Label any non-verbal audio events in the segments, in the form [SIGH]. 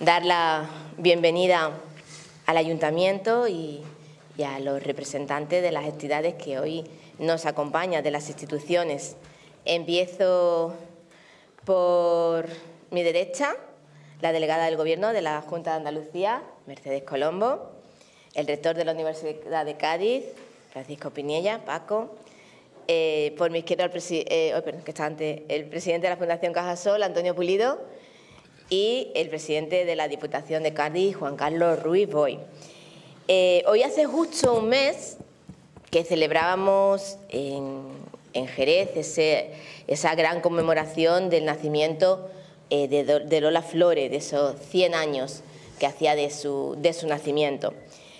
dar la bienvenida al ayuntamiento y, a los representantes de las entidades que hoy nos acompañan, de las instituciones. Empiezo por mi derecha, la delegada del Gobierno de la Junta de Andalucía, Mercedes Colombo, el rector de la Universidad de Cádiz, Francisco Piniella, Paco, eh, por mi izquierda el, eh, oh, el presidente de la Fundación Cajasol, Antonio Pulido, y el presidente de la Diputación de Cádiz, Juan Carlos Ruiz Boy. Eh, hoy hace justo un mes que celebrábamos en, Jerez esa gran conmemoración del nacimiento eh, de, Lola Flores, de esos 100 años que hacía de su, de su nacimiento.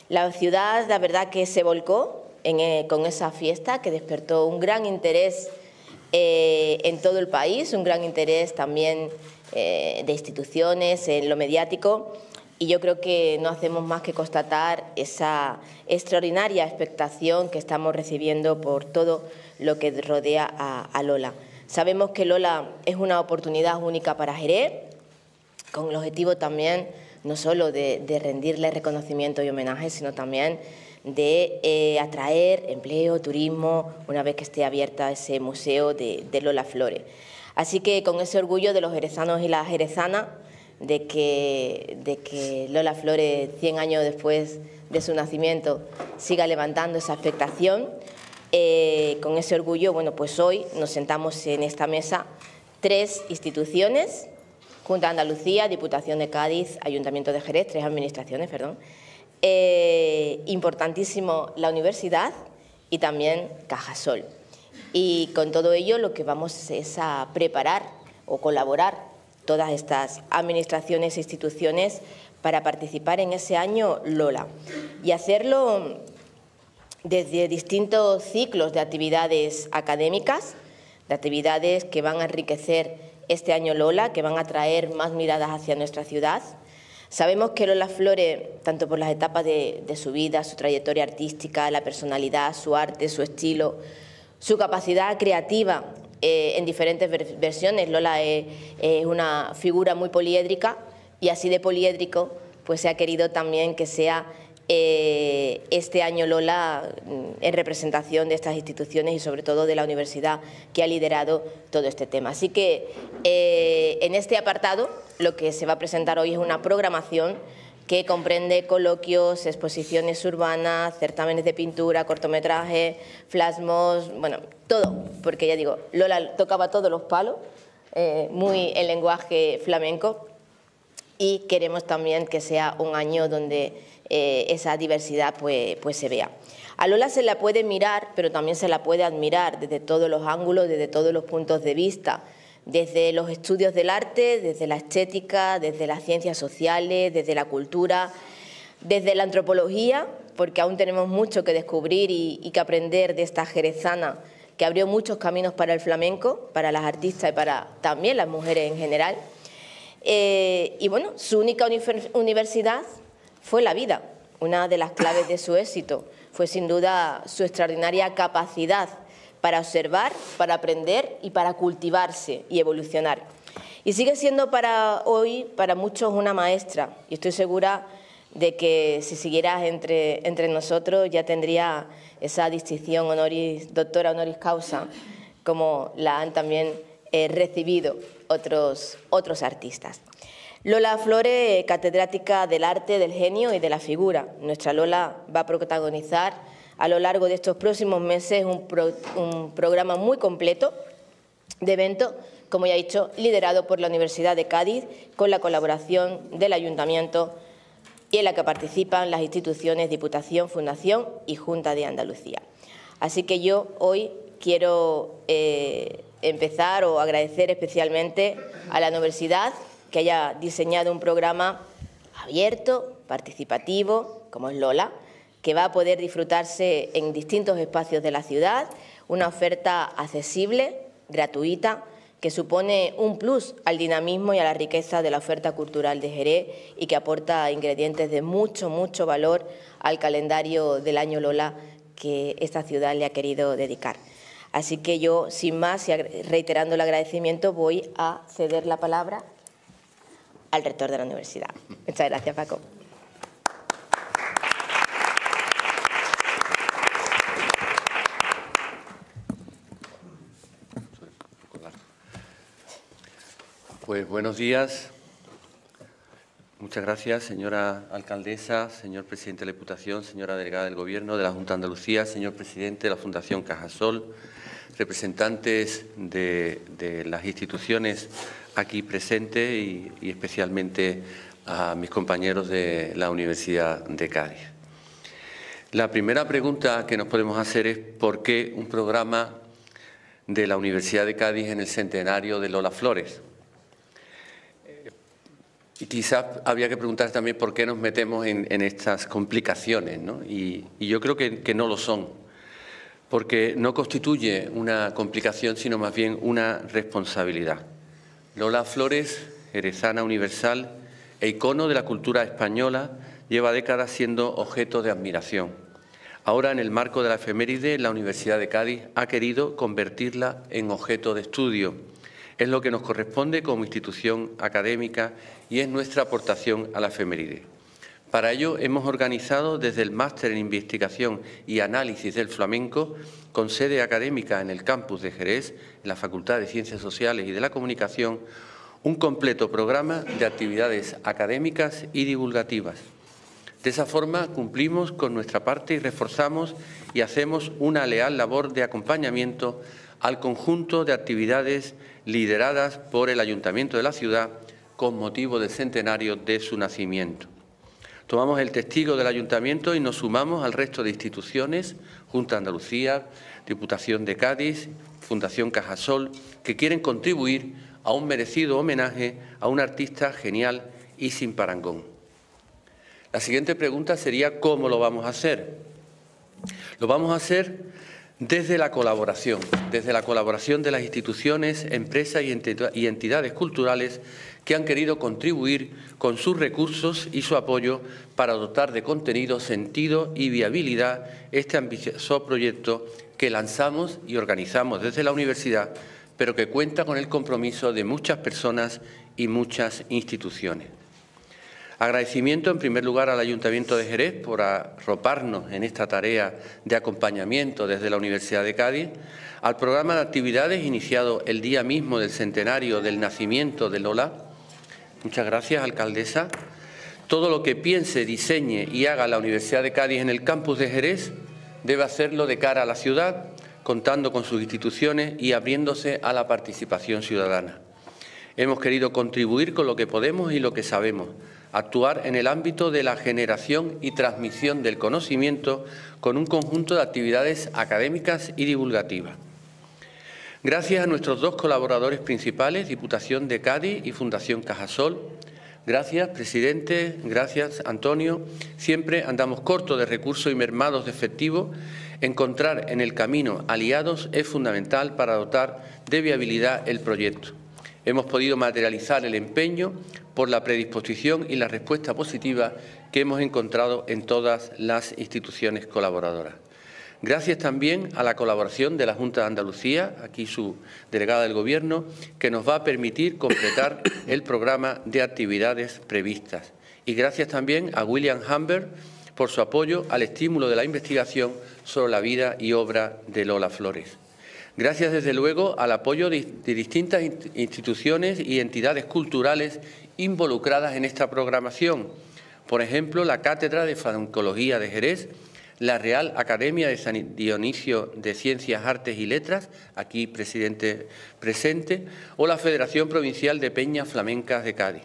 La ciudad, la verdad, que se volcó eh, con esa fiesta que despertó un gran interés en todo el país, un gran interés también eh, de instituciones, en lo mediático. Y yo creo que no hacemos más que constatar esa extraordinaria expectación que estamos recibiendo por todo lo que rodea a, Lola. Sabemos que Lola es una oportunidad única para Jerez, con el objetivo también no solo de, rendirle reconocimiento y homenaje, sino también de eh, atraer empleo, turismo, una vez que esté abierta ese museo de Lola Flores. Así que con ese orgullo de los jerezanos y las jerezanas, de que, Lola Flores, 100 años después de su nacimiento, siga levantando esa expectación. Eh, con ese orgullo, bueno, pues hoy nos sentamos en esta mesa tres instituciones, Junta de Andalucía, Diputación de Cádiz, Ayuntamiento de Jerez, tres administraciones, perdón, eh, importantísimo la universidad y también Cajasol. Y con todo ello lo que vamos es a preparar o colaborar todas estas administraciones e instituciones para participar en ese año Lola y hacerlo desde distintos ciclos de actividades académicas, de actividades que van a enriquecer este año Lola, que van a traer más miradas hacia nuestra ciudad. Sabemos que Lola Flores, tanto por las etapas de, de su vida, su trayectoria artística, la personalidad, su arte, su estilo, su capacidad creativa eh, en diferentes versiones. Lola es, una figura muy poliédrica y así de poliédrico pues se ha querido también que sea eh, este año Lola mm, en representación de estas instituciones y sobre todo de la universidad que ha liderado todo este tema. Así que eh, en este apartado lo que se va a presentar hoy es una programación que comprende coloquios, exposiciones urbanas, certámenes de pintura, cortometrajes, flasmos, bueno, todo, porque ya digo, Lola tocaba todos los palos, eh, muy el lenguaje flamenco, y queremos también que sea un año donde eh, esa diversidad pues, pues se vea. A Lola se la puede mirar, pero también se la puede admirar desde todos los ángulos, desde todos los puntos de vista desde los estudios del arte, desde la estética, desde las ciencias sociales, desde la cultura, desde la antropología, porque aún tenemos mucho que descubrir y, que aprender de esta jerezana que abrió muchos caminos para el flamenco, para las artistas y para también las mujeres en general. Eh, y bueno, su única universidad fue la vida. Una de las claves de su éxito fue sin duda su extraordinaria capacidad para observar, para aprender y para cultivarse y evolucionar. Y sigue siendo para hoy, para muchos, una maestra. Y estoy segura de que si siguieras entre, entre nosotros ya tendría esa distinción honoris, doctora honoris causa, como la han también eh, recibido otros, otros artistas. Lola Flores, catedrática del arte, del genio y de la figura. Nuestra Lola va a protagonizar a lo largo de estos próximos meses un, programa muy completo de eventos, como ya he dicho, liderado por la Universidad de Cádiz con la colaboración del Ayuntamiento y en la que participan las instituciones Diputación, Fundación y Junta de Andalucía. Así que yo hoy quiero eh, empezar o agradecer especialmente a la universidad que haya diseñado un programa abierto, participativo, como es Lola, que va a poder disfrutarse en distintos espacios de la ciudad, una oferta accesible, gratuita, que supone un plus al dinamismo y a la riqueza de la oferta cultural de Jerez y que aporta ingredientes de mucho, mucho valor al calendario del año Lola que esta ciudad le ha querido dedicar. Así que yo, sin más, y reiterando el agradecimiento, voy a ceder la palabra al rector de la universidad. Muchas gracias, Paco. Pues, buenos días. Muchas gracias, señora alcaldesa, señor presidente de la Diputación, señora delegada del Gobierno de la Junta de Andalucía, señor presidente de la Fundación Cajasol, representantes de, las instituciones aquí presentes y, especialmente a mis compañeros de la Universidad de Cádiz. La primera pregunta que nos podemos hacer es por qué un programa de la Universidad de Cádiz en el centenario de Lola Flores. Y quizás había que preguntar también por qué nos metemos en, estas complicaciones, ¿no? Y, yo creo que, no lo son, porque no constituye una complicación, sino más bien una responsabilidad. Lola Flores, jerezana universal e icono de la cultura española, lleva décadas siendo objeto de admiración. Ahora, en el marco de la efeméride, la Universidad de Cádiz ha querido convertirla en objeto de estudio es lo que nos corresponde como institución académica y es nuestra aportación a la femeride. Para ello hemos organizado desde el Máster en Investigación y Análisis del Flamenco, con sede académica en el campus de Jerez, en la Facultad de Ciencias Sociales y de la Comunicación, un completo programa de actividades académicas y divulgativas. De esa forma cumplimos con nuestra parte y reforzamos y hacemos una leal labor de acompañamiento al conjunto de actividades lideradas por el Ayuntamiento de la ciudad con motivo del centenario de su nacimiento. Tomamos el testigo del Ayuntamiento y nos sumamos al resto de instituciones, Junta Andalucía, Diputación de Cádiz, Fundación Cajasol, que quieren contribuir a un merecido homenaje a un artista genial y sin parangón. La siguiente pregunta sería ¿cómo lo vamos a hacer? Lo vamos a hacer desde la colaboración, desde la colaboración de las instituciones, empresas y entidades culturales que han querido contribuir con sus recursos y su apoyo para dotar de contenido, sentido y viabilidad este ambicioso proyecto que lanzamos y organizamos desde la universidad, pero que cuenta con el compromiso de muchas personas y muchas instituciones. Agradecimiento en primer lugar al Ayuntamiento de Jerez por arroparnos en esta tarea de acompañamiento desde la Universidad de Cádiz, al programa de actividades iniciado el día mismo del centenario del nacimiento de Lola. Muchas gracias, alcaldesa. Todo lo que piense, diseñe y haga la Universidad de Cádiz en el campus de Jerez debe hacerlo de cara a la ciudad, contando con sus instituciones y abriéndose a la participación ciudadana. Hemos querido contribuir con lo que podemos y lo que sabemos actuar en el ámbito de la generación y transmisión del conocimiento con un conjunto de actividades académicas y divulgativas. Gracias a nuestros dos colaboradores principales, Diputación de Cádiz y Fundación Cajasol, gracias presidente, gracias Antonio, siempre andamos cortos de recursos y mermados de efectivo, encontrar en el camino aliados es fundamental para dotar de viabilidad el proyecto hemos podido materializar el empeño por la predisposición y la respuesta positiva que hemos encontrado en todas las instituciones colaboradoras. Gracias también a la colaboración de la Junta de Andalucía, aquí su delegada del Gobierno, que nos va a permitir completar [COUGHS] el programa de actividades previstas. Y gracias también a William Humber por su apoyo al estímulo de la investigación sobre la vida y obra de Lola Flores gracias desde luego al apoyo de, distintas instituciones y entidades culturales involucradas en esta programación, por ejemplo, la Cátedra de Farmacología de Jerez, la Real Academia de San Dionisio de Ciencias, Artes y Letras, aquí presidente presente, o la Federación Provincial de Peñas Flamencas de Cádiz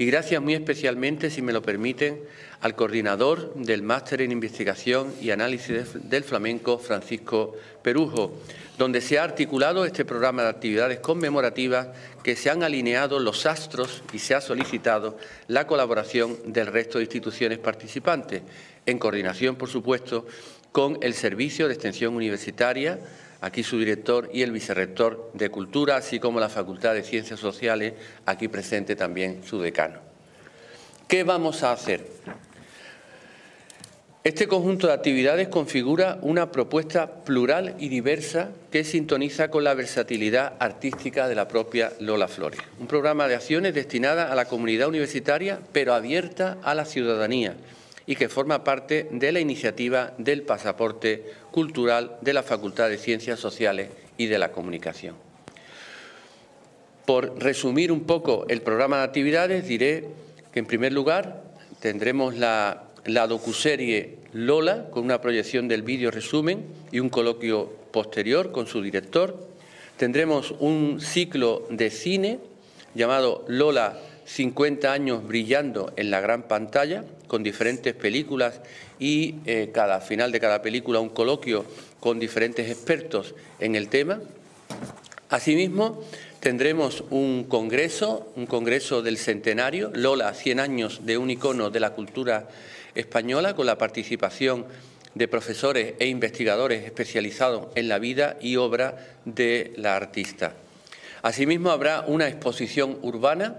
y gracias muy especialmente, si me lo permiten, al coordinador del Máster en Investigación y Análisis del Flamenco, Francisco Perujo, donde se ha articulado este programa de actividades conmemorativas que se han alineado los astros y se ha solicitado la colaboración del resto de instituciones participantes, en coordinación, por supuesto, con el Servicio de Extensión Universitaria, aquí su director y el vicerrector de Cultura, así como la Facultad de Ciencias Sociales, aquí presente también su decano. ¿Qué vamos a hacer? Este conjunto de actividades configura una propuesta plural y diversa que sintoniza con la versatilidad artística de la propia Lola Flores. Un programa de acciones destinada a la comunidad universitaria, pero abierta a la ciudadanía, y que forma parte de la iniciativa del pasaporte cultural de la Facultad de Ciencias Sociales y de la Comunicación. Por resumir un poco el programa de actividades, diré que en primer lugar tendremos la, docuserie Lola con una proyección del vídeo resumen y un coloquio posterior con su director. Tendremos un ciclo de cine llamado Lola 50 años brillando en la gran pantalla con diferentes películas y eh, cada final de cada película un coloquio con diferentes expertos en el tema. Asimismo, tendremos un congreso, un congreso del centenario, Lola, 100 años de un icono de la cultura española, con la participación de profesores e investigadores especializados en la vida y obra de la artista. Asimismo, habrá una exposición urbana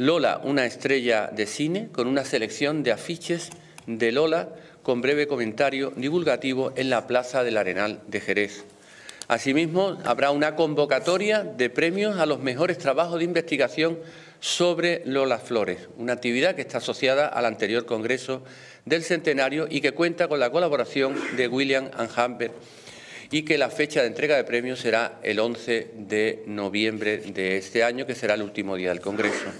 Lola, una estrella de cine, con una selección de afiches de Lola con breve comentario divulgativo en la Plaza del Arenal de Jerez. Asimismo, habrá una convocatoria de premios a los mejores trabajos de investigación sobre Lola Flores, una actividad que está asociada al anterior Congreso del Centenario y que cuenta con la colaboración de William and y que la fecha de entrega de premios será el 11 de noviembre de este año, que será el último día del Congreso.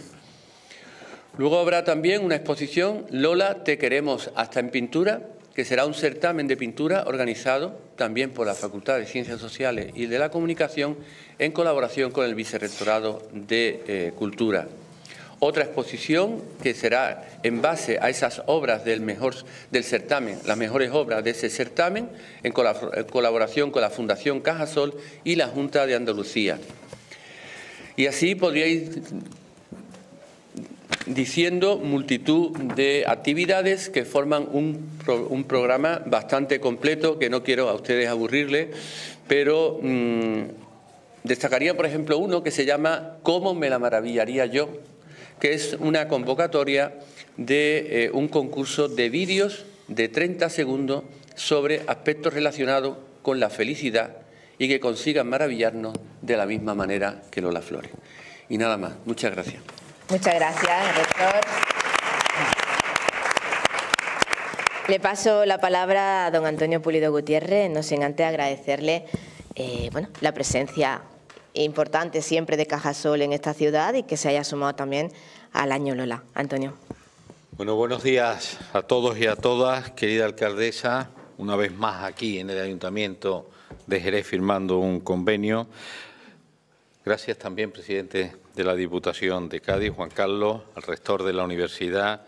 Luego habrá también una exposición Lola, te queremos hasta en pintura, que será un certamen de pintura organizado también por la Facultad de Ciencias Sociales y de la Comunicación en colaboración con el Vicerrectorado de eh, Cultura. Otra exposición que será en base a esas obras del, mejor, del certamen, las mejores obras de ese certamen, en colaboración con la Fundación Cajasol y la Junta de Andalucía. Y así podríais diciendo multitud de actividades que forman un, programa bastante completo que no quiero a ustedes aburrirles, pero mm, destacaría, por ejemplo, uno que se llama ¿Cómo me la maravillaría yo? que es una convocatoria de eh, un concurso de vídeos de 30 segundos sobre aspectos relacionados con la felicidad y que consigan maravillarnos de la misma manera que Lola Flores. Y nada más. Muchas gracias. Muchas gracias, rector. Le paso la palabra a don Antonio Pulido Gutiérrez, no sin antes agradecerle eh, bueno, la presencia importante siempre de Cajasol en esta ciudad y que se haya sumado también al año Lola. Antonio. Bueno, buenos días a todos y a todas, querida alcaldesa, una vez más aquí en el Ayuntamiento de Jerez firmando un convenio. Gracias también, presidente de la Diputación de Cádiz, Juan Carlos, al rector de la universidad,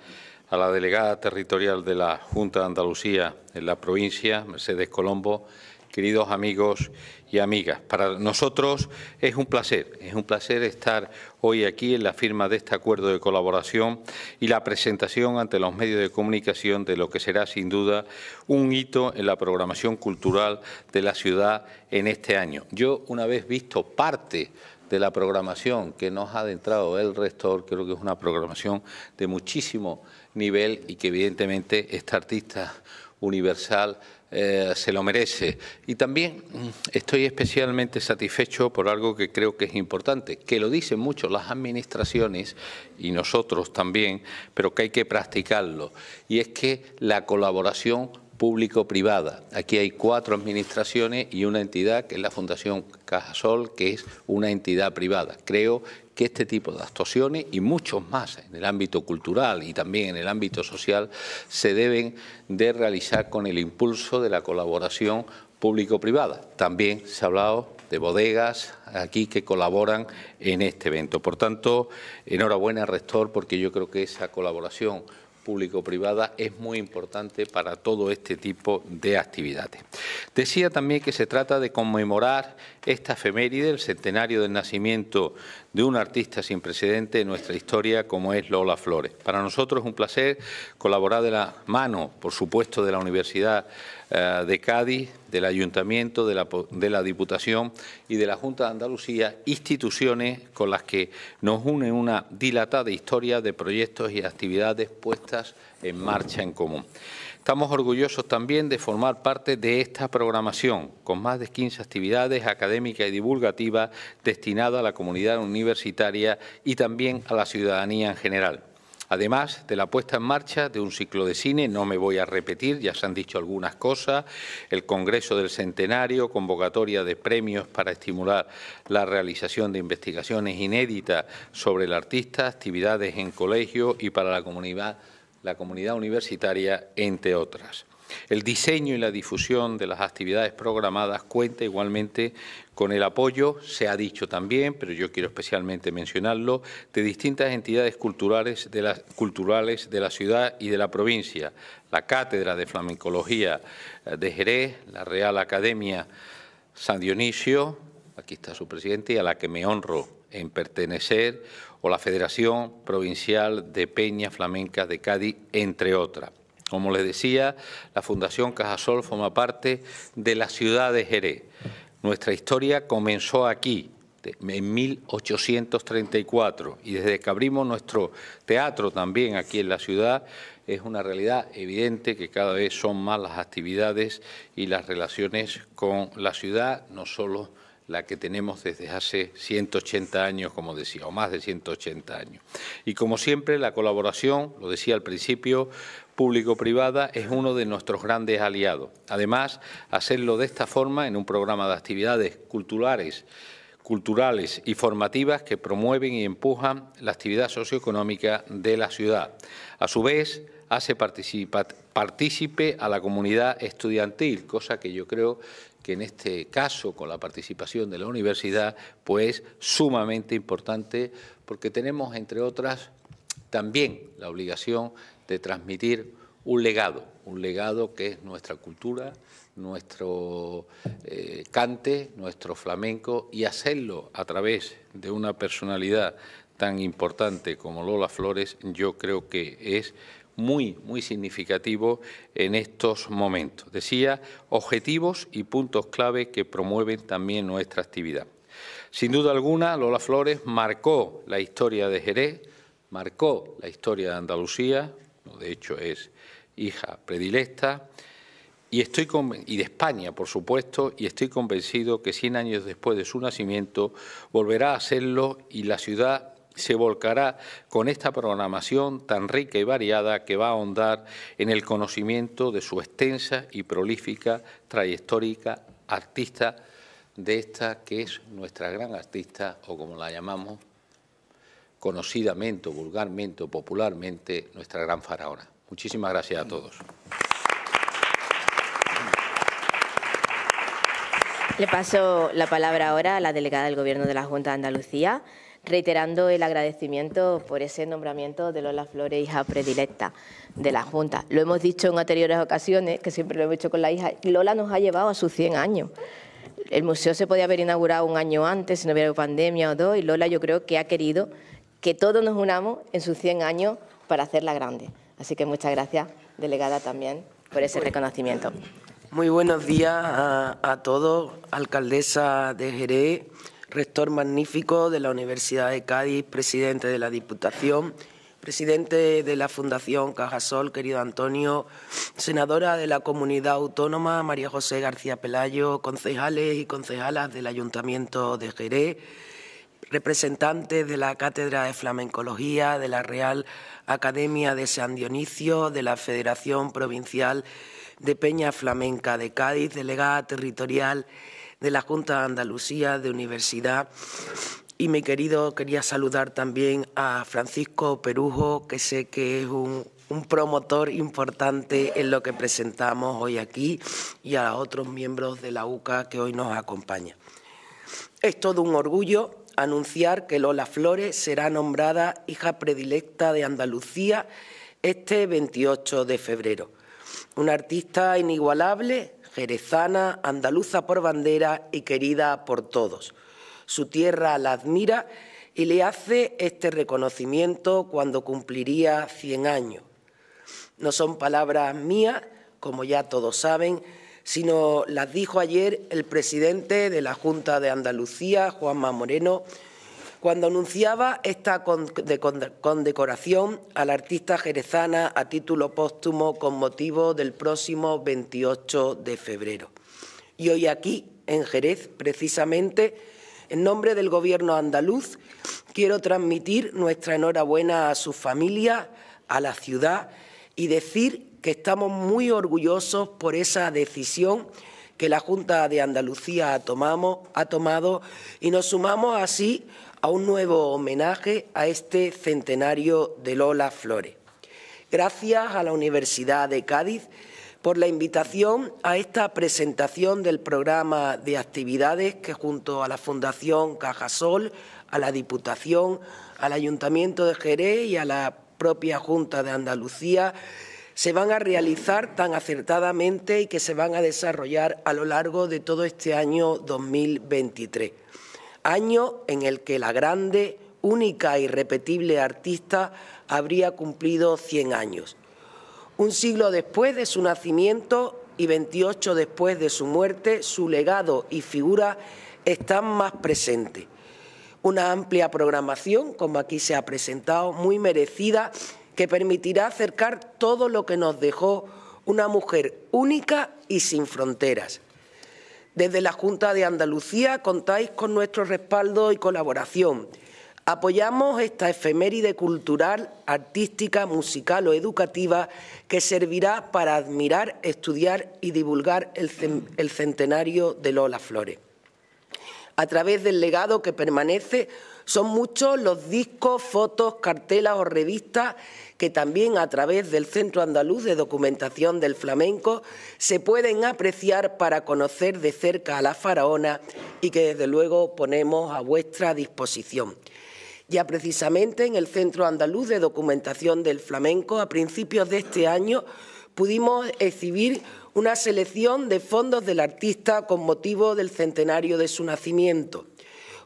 a la delegada territorial de la Junta de Andalucía en la provincia, Mercedes Colombo, queridos amigos y amigas. Para nosotros es un placer, es un placer estar hoy aquí en la firma de este acuerdo de colaboración y la presentación ante los medios de comunicación de lo que será sin duda un hito en la programación cultural de la ciudad en este año. Yo, una vez visto parte de la programación que nos ha adentrado el Rector, creo que es una programación de muchísimo nivel y que evidentemente este artista universal eh, se lo merece. Y también mm, estoy especialmente satisfecho por algo que creo que es importante, que lo dicen mucho las administraciones y nosotros también, pero que hay que practicarlo. Y es que la colaboración público-privada. Aquí hay cuatro administraciones y una entidad que es la Fundación Cajasol, que es una entidad privada. Creo que este tipo de actuaciones y muchos más en el ámbito cultural y también en el ámbito social se deben de realizar con el impulso de la colaboración público-privada. También se ha hablado de bodegas aquí que colaboran en este evento. Por tanto, enhorabuena, Rector, porque yo creo que esa colaboración público-privada es muy importante para todo este tipo de actividades. Decía también que se trata de conmemorar esta efeméride, el centenario del nacimiento de un artista sin precedente en nuestra historia como es Lola Flores. Para nosotros es un placer colaborar de la mano, por supuesto, de la Universidad eh, de Cádiz, del Ayuntamiento, de la, Diputación y de la Junta de Andalucía, instituciones con las que nos une una dilatada historia de proyectos y actividades puestas en marcha en común. Estamos orgullosos también de formar parte de esta programación, con más de 15 actividades académicas y divulgativas destinadas a la comunidad universitaria y también a la ciudadanía en general además de la puesta en marcha de un ciclo de cine, no me voy a repetir, ya se han dicho algunas cosas, el Congreso del Centenario, convocatoria de premios para estimular la realización de investigaciones inéditas sobre el artista, actividades en colegio y para la comunidad, la comunidad universitaria, entre otras. El diseño y la difusión de las actividades programadas cuenta igualmente con el apoyo, se ha dicho también, pero yo quiero especialmente mencionarlo, de distintas entidades culturales de la, culturales de la ciudad y de la provincia, la Cátedra de Flamencología eh, de Jerez, la Real Academia San Dionisio, aquí está su presidente, y a la que me honro en pertenecer, o la Federación Provincial de Peña Flamenca de Cádiz, entre otras. Como les decía, la Fundación Cajasol forma parte de la ciudad de Jerez. Nuestra historia comenzó aquí, en 1834, y desde que abrimos nuestro teatro también aquí en la ciudad, es una realidad evidente que cada vez son más las actividades y las relaciones con la ciudad, no solo la que tenemos desde hace 180 años, como decía, o más de 180 años. Y como siempre, la colaboración, lo decía al principio, público-privada es uno de nuestros grandes aliados. Además, hacerlo de esta forma en un programa de actividades culturales culturales y formativas que promueven y empujan la actividad socioeconómica de la ciudad. A su vez, hace partícipe a la comunidad estudiantil, cosa que yo creo en este caso, con la participación de la universidad, pues sumamente importante, porque tenemos, entre otras, también la obligación de transmitir un legado, un legado que es nuestra cultura, nuestro eh, cante, nuestro flamenco, y hacerlo a través de una personalidad tan importante como Lola Flores, yo creo que es muy, muy significativo en estos momentos. Decía, objetivos y puntos clave que promueven también nuestra actividad. Sin duda alguna, Lola Flores marcó la historia de Jerez, marcó la historia de Andalucía, de hecho es hija predilecta, y, estoy y de España, por supuesto, y estoy convencido que 100 años después de su nacimiento volverá a serlo y la ciudad se volcará con esta programación tan rica y variada que va a ahondar en el conocimiento de su extensa y prolífica trayectoria artista de esta que es nuestra gran artista, o como la llamamos conocidamente, vulgarmente o popularmente, nuestra gran faraona. Muchísimas gracias a todos. Le paso la palabra ahora a la delegada del Gobierno de la Junta de Andalucía, reiterando el agradecimiento por ese nombramiento de Lola Flores, hija predilecta de la Junta. Lo hemos dicho en anteriores ocasiones, que siempre lo hemos hecho con la hija, Lola nos ha llevado a sus 100 años. El museo se podía haber inaugurado un año antes, si no hubiera pandemia o dos, y Lola yo creo que ha querido que todos nos unamos en sus 100 años para hacerla grande. Así que muchas gracias, delegada, también por ese reconocimiento. Muy buenos días a, a todos, alcaldesa de Jerez, rector magnífico de la Universidad de Cádiz, presidente de la Diputación, presidente de la Fundación Cajasol, querido Antonio, senadora de la Comunidad Autónoma, María José García Pelayo, concejales y concejalas del Ayuntamiento de Jerez, representantes de la Cátedra de Flamencología, de la Real Academia de San Dionisio, de la Federación Provincial de Peña Flamenca de Cádiz, delegada territorial de la Junta de Andalucía de Universidad. Y mi querido, quería saludar también a Francisco Perujo, que sé que es un, promotor importante en lo que presentamos hoy aquí, y a otros miembros de la UCA que hoy nos acompaña... Es todo un orgullo anunciar que Lola Flores será nombrada hija predilecta de Andalucía este 28 de febrero. Una artista inigualable andaluza por bandera y querida por todos. Su tierra la admira y le hace este reconocimiento cuando cumpliría 100 años. No son palabras mías, como ya todos saben, sino las dijo ayer el presidente de la Junta de Andalucía, Juanma Moreno, cuando anunciaba esta condecoración al artista jerezana a título póstumo con motivo del próximo 28 de febrero. Y hoy aquí, en Jerez, precisamente, en nombre del Gobierno andaluz, quiero transmitir nuestra enhorabuena a su familia, a la ciudad y decir que estamos muy orgullosos por esa decisión que la Junta de Andalucía ha tomado y nos sumamos así a un nuevo homenaje a este centenario de Lola Flores. Gracias a la Universidad de Cádiz por la invitación a esta presentación del programa de actividades que junto a la Fundación Cajasol, a la Diputación, al Ayuntamiento de Jerez y a la propia Junta de Andalucía se van a realizar tan acertadamente y que se van a desarrollar a lo largo de todo este año 2023. Año en el que la grande, única y repetible artista habría cumplido 100 años. Un siglo después de su nacimiento y 28 después de su muerte, su legado y figura están más presentes. Una amplia programación, como aquí se ha presentado, muy merecida que permitirá acercar todo lo que nos dejó una mujer única y sin fronteras. Desde la Junta de Andalucía contáis con nuestro respaldo y colaboración. Apoyamos esta efeméride cultural, artística, musical o educativa que servirá para admirar, estudiar y divulgar el, centenario de Lola Flores. A través del legado que permanece, son muchos los discos, fotos, cartelas o revistas que también a través del Centro Andaluz de Documentación del Flamenco se pueden apreciar para conocer de cerca a la faraona y que desde luego ponemos a vuestra disposición. Ya precisamente en el Centro Andaluz de Documentación del Flamenco, a principios de este año, pudimos exhibir una selección de fondos del artista con motivo del centenario de su nacimiento.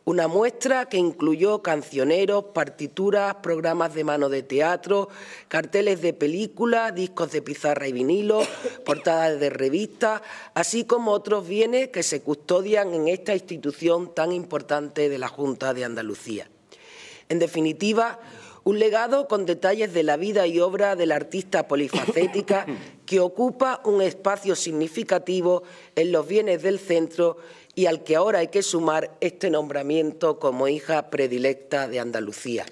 Una muestra que incluyó cancioneros, partituras, programas de mano de teatro, carteles de películas, discos de pizarra y vinilo, [COUGHS] portadas de revistas, así como otros bienes que se custodian en esta institución tan importante de la Junta de Andalucía. En definitiva, un legado con detalles de la vida y obra de la artista polifacética [COUGHS] que ocupa un espacio significativo en los bienes del centro y al que ahora hay que sumar este nombramiento como hija predilecta de Andalucía.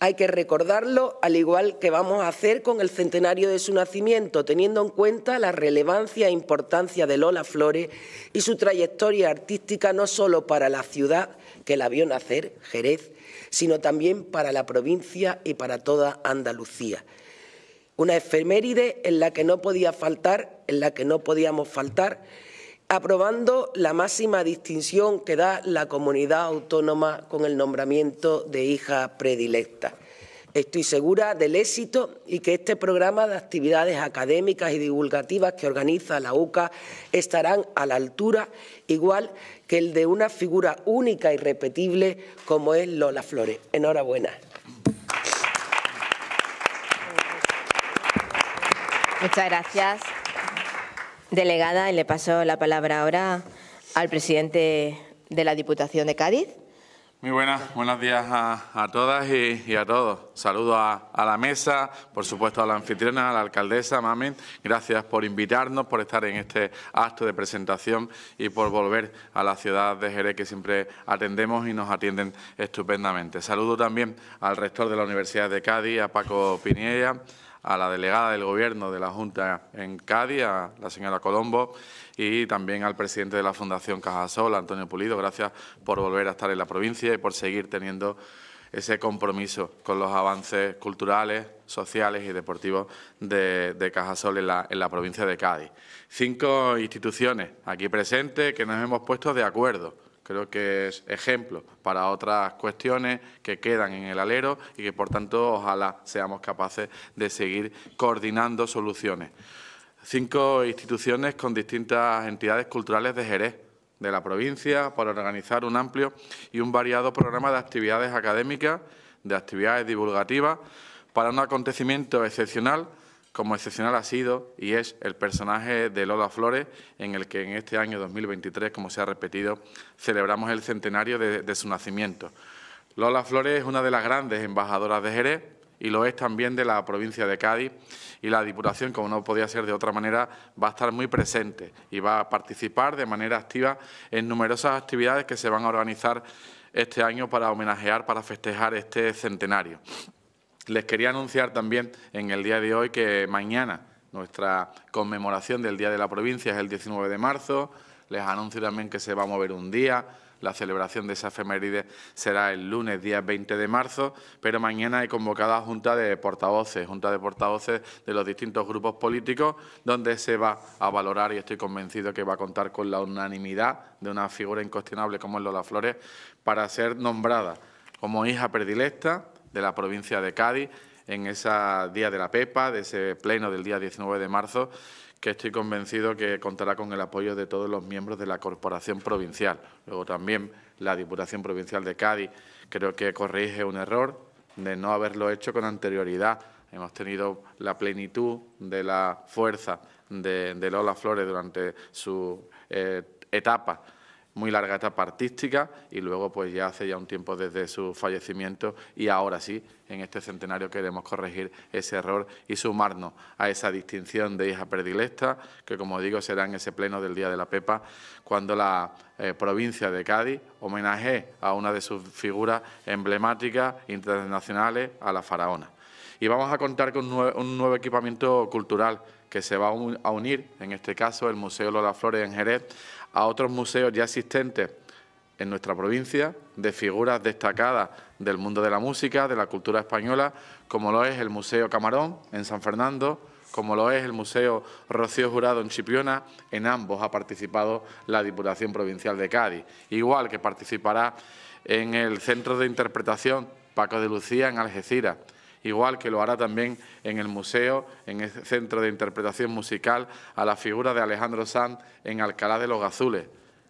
Hay que recordarlo, al igual que vamos a hacer con el centenario de su nacimiento, teniendo en cuenta la relevancia e importancia de Lola Flores y su trayectoria artística no solo para la ciudad que la vio nacer, Jerez, sino también para la provincia y para toda Andalucía. Una efeméride en la que no podía faltar, en la que no podíamos faltar, aprobando la máxima distinción que da la comunidad autónoma con el nombramiento de hija predilecta. Estoy segura del éxito y que este programa de actividades académicas y divulgativas que organiza la UCA estarán a la altura, igual que el de una figura única y repetible como es Lola Flores. Enhorabuena. Muchas gracias. Delegada, y le paso la palabra ahora al presidente de la Diputación de Cádiz. Muy buenas, buenos días a, todas y, a todos. Saludo a, la mesa, por supuesto a la anfitriona, a la alcaldesa, Mamen. Gracias por invitarnos, por estar en este acto de presentación y por volver a la ciudad de Jerez, que siempre atendemos y nos atienden estupendamente. Saludo también al rector de la Universidad de Cádiz, a Paco Piniella, a la delegada del Gobierno de la Junta en Cádiz, a la señora Colombo, y también al presidente de la Fundación Cajasol, Antonio Pulido. Gracias por volver a estar en la provincia y por seguir teniendo ese compromiso con los avances culturales, sociales y deportivos de, Cajasol en la provincia de Cádiz. Cinco instituciones aquí presentes que nos hemos puesto de acuerdo Creo que es ejemplo para otras cuestiones que quedan en el alero y que, por tanto, ojalá seamos capaces de seguir coordinando soluciones. Cinco instituciones con distintas entidades culturales de Jerez de la provincia para organizar un amplio y un variado programa de actividades académicas, de actividades divulgativas, para un acontecimiento excepcional como excepcional ha sido y es el personaje de Lola Flores, en el que en este año 2023, como se ha repetido, celebramos el centenario de, su nacimiento. Lola Flores es una de las grandes embajadoras de Jerez, y lo es también de la provincia de Cádiz y la Diputación, como no podía ser de otra manera, va a estar muy presente y va a participar de manera activa en numerosas actividades que se van a organizar este año para homenajear, para festejar este centenario. Les quería anunciar también en el día de hoy que mañana nuestra conmemoración del Día de la Provincia es el 19 de marzo. Les anuncio también que se va a mover un día. La celebración de esa efeméride será el lunes, día 20 de marzo, pero mañana he convocado a junta de portavoces, junta de portavoces de los distintos grupos políticos, donde se va a valorar y estoy convencido que va a contar con la unanimidad de una figura incuestionable como es Lola Flores para ser nombrada como hija predilecta de la provincia de Cádiz en ese Día de la Pepa, de ese pleno del día 19 de marzo, que estoy convencido que contará con el apoyo de todos los miembros de la Corporación Provincial. Luego también la Diputación Provincial de Cádiz creo que corrige un error de no haberlo hecho con anterioridad. Hemos tenido la plenitud de la fuerza de, Lola Flores durante su eh, etapa muy larga etapa artística y luego pues ya hace ya un tiempo desde su fallecimiento y ahora sí, en este centenario queremos corregir ese error y sumarnos a esa distinción de hija predilecta, que como digo será en ese pleno del Día de la Pepa, cuando la eh, provincia de Cádiz homenaje a una de sus figuras emblemáticas internacionales, a la faraona. Y vamos a contar con un nuevo equipamiento cultural que se va a unir, en este caso el Museo Lola Flores en Jerez, a otros museos ya existentes en nuestra provincia de figuras destacadas del mundo de la música, de la cultura española, como lo es el Museo Camarón en San Fernando, como lo es el Museo Rocío Jurado en Chipiona, en ambos ha participado la Diputación Provincial de Cádiz, igual que participará en el Centro de Interpretación Paco de Lucía en Algeciras igual que lo hará también en el museo, en el Centro de Interpretación Musical, a la figura de Alejandro Sanz en Alcalá de los Gazules.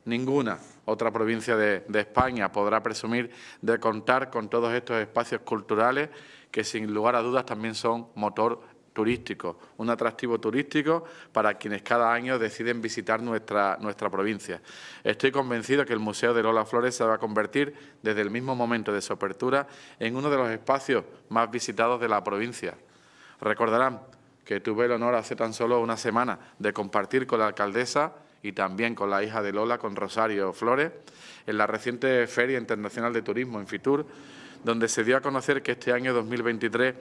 Ninguna otra provincia de, de España podrá presumir de contar con todos estos espacios culturales que sin lugar a dudas también son motor turístico, un atractivo turístico para quienes cada año deciden visitar nuestra, nuestra provincia. Estoy convencido que el Museo de Lola Flores se va a convertir, desde el mismo momento de su apertura, en uno de los espacios más visitados de la provincia. Recordarán que tuve el honor hace tan solo una semana de compartir con la alcaldesa y también con la hija de Lola, con Rosario Flores, en la reciente Feria Internacional de Turismo en Fitur, donde se dio a conocer que este año 2023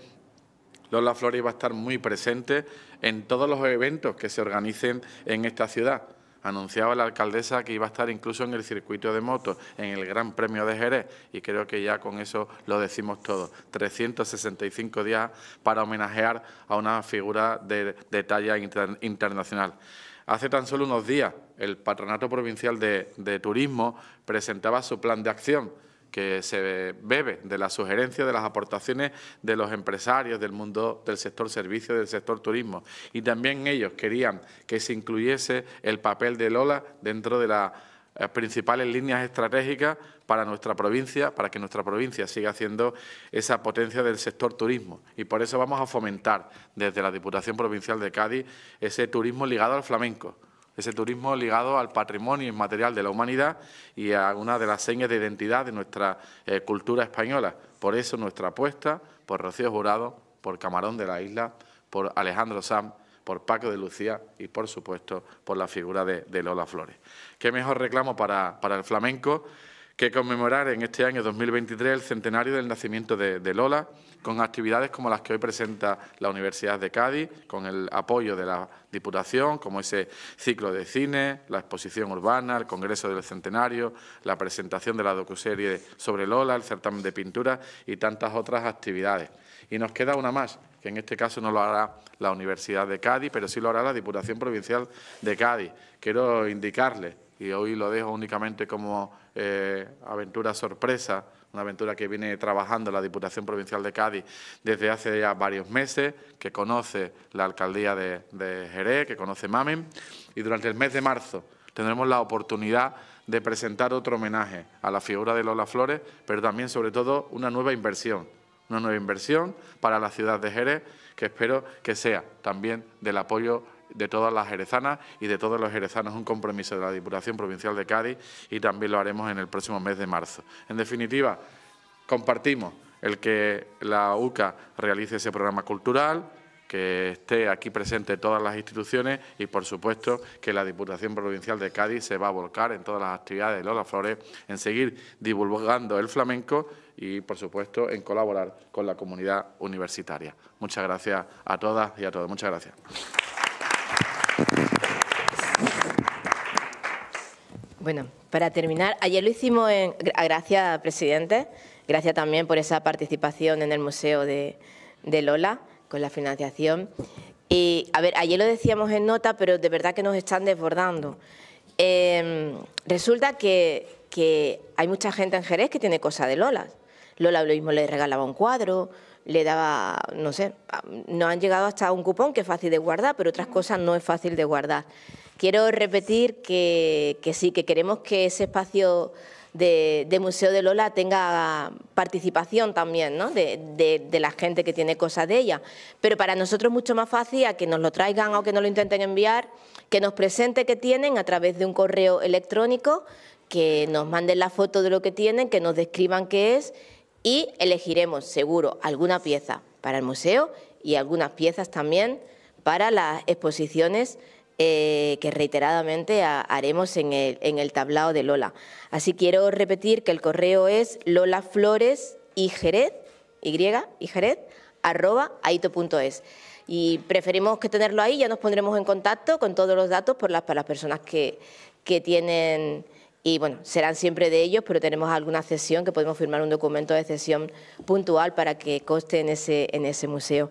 la Flores va a estar muy presente en todos los eventos que se organicen en esta ciudad anunciaba la alcaldesa que iba a estar incluso en el circuito de motos, en el Gran Premio de Jerez, y creo que ya con eso lo decimos todos, 365 días para homenajear a una figura de, talla internacional. Hace tan solo unos días, el Patronato Provincial de Turismo presentaba su plan de acción que se bebe de las sugerencias, de las aportaciones de los empresarios del mundo del sector servicios, del sector turismo. Y también ellos querían que se incluyese el papel de Lola dentro de las eh, principales líneas estratégicas para nuestra provincia, para que nuestra provincia siga siendo esa potencia del sector turismo. Y por eso vamos a fomentar desde la Diputación Provincial de Cádiz ese turismo ligado al flamenco ese turismo ligado al patrimonio inmaterial de la humanidad y a una de las señas de identidad de nuestra eh, cultura española. Por eso nuestra apuesta por Rocío Jurado, por Camarón de la Isla, por Alejandro Sam, por Paco de Lucía y, por supuesto, por la figura de, Lola Flores. ¿Qué mejor reclamo para, el flamenco que conmemorar en este año 2023 el centenario del nacimiento de Lola? con actividades como las que hoy presenta la Universidad de Cádiz, con el apoyo de la Diputación, como ese ciclo de cine, la exposición urbana, el Congreso del Centenario, la presentación de la docuserie sobre Lola, el certamen de pintura y tantas otras actividades. Y nos queda una más, que en este caso no lo hará la Universidad de Cádiz, pero sí lo hará la Diputación Provincial de Cádiz. Quiero indicarle, y hoy lo dejo únicamente como eh, aventura sorpresa, una aventura que viene trabajando la Diputación Provincial de Cádiz desde hace ya varios meses, que conoce la Alcaldía de, de Jerez, que conoce MAMEN, y durante el mes de marzo tendremos la oportunidad de presentar otro homenaje a la figura de Lola Flores, pero también, sobre todo, una nueva inversión, una nueva inversión para la ciudad de Jerez, que espero que sea también del apoyo de todas las jerezanas y de todos los jerezanos un compromiso de la Diputación Provincial de Cádiz y también lo haremos en el próximo mes de marzo. En definitiva, compartimos el que la UCA realice ese programa cultural, que esté aquí presente todas las instituciones y, por supuesto, que la Diputación Provincial de Cádiz se va a volcar en todas las actividades de Lola Flores, en seguir divulgando el flamenco y, por supuesto, en colaborar con la comunidad universitaria. Muchas gracias a todas y a todos. Muchas gracias. Bueno, para terminar, ayer lo hicimos en. Gracias, presidente. Gracias también por esa participación en el Museo de, Lola con la financiación. Y, a ver, ayer lo decíamos en nota, pero de verdad que nos están desbordando. Em, resulta que, que, hay mucha gente en Jerez que tiene cosas de Lola. Lola lo mismo le regalaba un cuadro, le daba, no sé, nos han llegado hasta un cupón que es fácil de guardar, pero otras cosas no es fácil de guardar quiero repetir que, sí, que queremos que ese espacio de, Museo de Lola tenga participación también de, la gente que tiene cosas de ella. Pero para nosotros es mucho más fácil a que nos lo traigan o que nos lo intenten enviar, que nos presente que tienen a través de un correo electrónico, que nos manden la foto de lo que tienen, que nos describan qué es y elegiremos seguro alguna pieza para el museo y algunas piezas también para las exposiciones eh, que reiteradamente haremos en el, en tablao de Lola. Así quiero repetir que el correo es flores y jerez, y, y jerez, arroba aito.es. Y preferimos que tenerlo ahí, ya nos pondremos en contacto con todos los datos por las, para las personas que, que tienen y bueno, serán siempre de ellos, pero tenemos alguna cesión que podemos firmar un documento de cesión puntual para que coste en ese, en ese museo.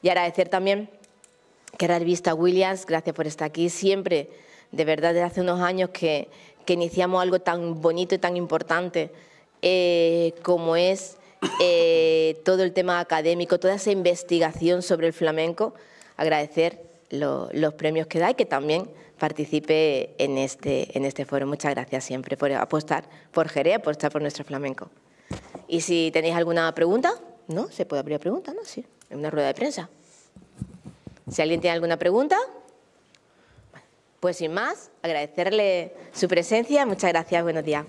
Y agradecer también que Vista Williams, gracias por estar aquí. Siempre, de verdad, desde hace unos años que, iniciamos algo tan bonito y tan importante eh, como es eh, todo el tema académico, toda esa investigación sobre el flamenco. Agradecer los premios que da y que también participe en este, en este foro. Muchas gracias siempre por apostar por Jerez, apostar por nuestro flamenco. Y si tenéis alguna pregunta, ¿no? Se puede abrir pregunta, ¿no? Sí, en una rueda de prensa. Si alguien tiene alguna pregunta, pues sin más, agradecerle su presencia. Muchas gracias, buenos días.